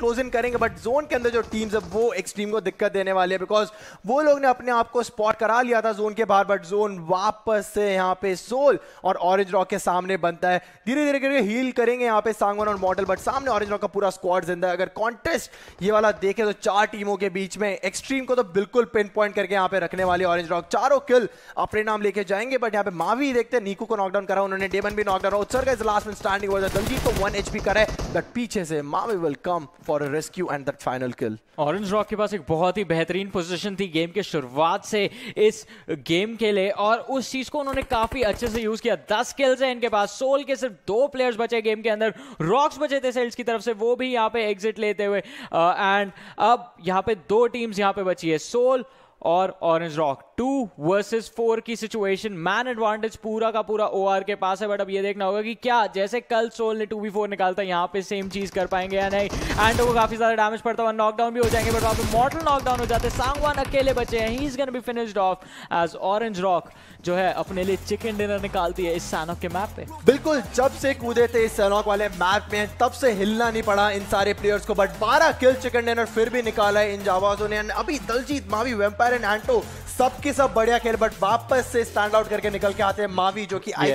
close in करेंगे but zone के अंदर जो टीम्स है वो एक्सट्रीम को दिक्कत देने वाली है बिकॉज वो लोग ने अपने आप को स्पॉट करा लिया था जोन के बाहर बट जोन वापस से यहाँ पे सोल और ऑरेंज रॉक के सामने बनता है धीरे धीरे करके हील करेंगे यहाँ पे सांगोन और मॉडल बट सामने ऑरेंज रॉक का पूरा स्क्वाड जिंदा है अगर कॉन्टेस्ट ये वाला देखे तो चार टीमों के बीच में एक्सट्रीम को तो बिल्कुल पिन पॉइंट करके यहाँ पे रखने वाले ऑरेंज रॉक चारों किल अपने नाम लेके जाएंगे बट यहाँ पे मावी देखते हैं नीकू को नॉकडाउन करा उन्होंने डेमन भी नॉकडाउन उत्सर का लास्ट में स्टैंडिंग हुआ था दलजीत को वन एच करा है बट पीछे से Mavi will come for a rescue and that final kill Orange Rock के पास एक बहुत ही बेहतरीन पोजीशन थी गेम के शुरुआत से इस गेम के लिए और उस चीज को उन्होंने काफी अच्छे से यूज किया दस किल्स हैं इनके पास सोल के सिर्फ दो प्लेयर्स बचे गेम के अंदर रॉक्स बचे थे सेल्स की तरफ से वो भी यहाँ पे एग्जिट लेते हुए एंड uh, अब यहाँ पे दो टीम्स यहाँ पे बची है सोल और Orange Rock two versus four की सिचुएशन मैन एडवांटेज पूरा का पूरा ओ के पास है बट अब ये देखना होगा कि क्या जैसे कल सोल ने टू बी फोर निकालता है यहाँ पे सेम चीज कर पाएंगे या नहीं एंडो को काफी ज्यादा डैमेज पड़ता है नॉकडाउन भी हो जाएंगे बट वहां पे मॉडल नॉकडाउन हो जाते हैं सांगवान अकेले बचे हैं he is gonna be finished off as Orange Rock जो है अपने लिए चिकन डिनर निकालती है इस सैनॉक के मैप पे बिल्कुल जब से कूदे थे इस सैनॉक वाले मैप में तब से हिलना नहीं पड़ा इन सारे प्लेयर्स को बट बारह किल चिकन डिनर फिर भी निकाला है इन जावाजों ने अभी दलजीत मावी वेम्पायर एंड एंटो सबकी सब बढ़िया खेल बट वापस से स्टैंड आउट करके निकल के आते हैं मावी जो कि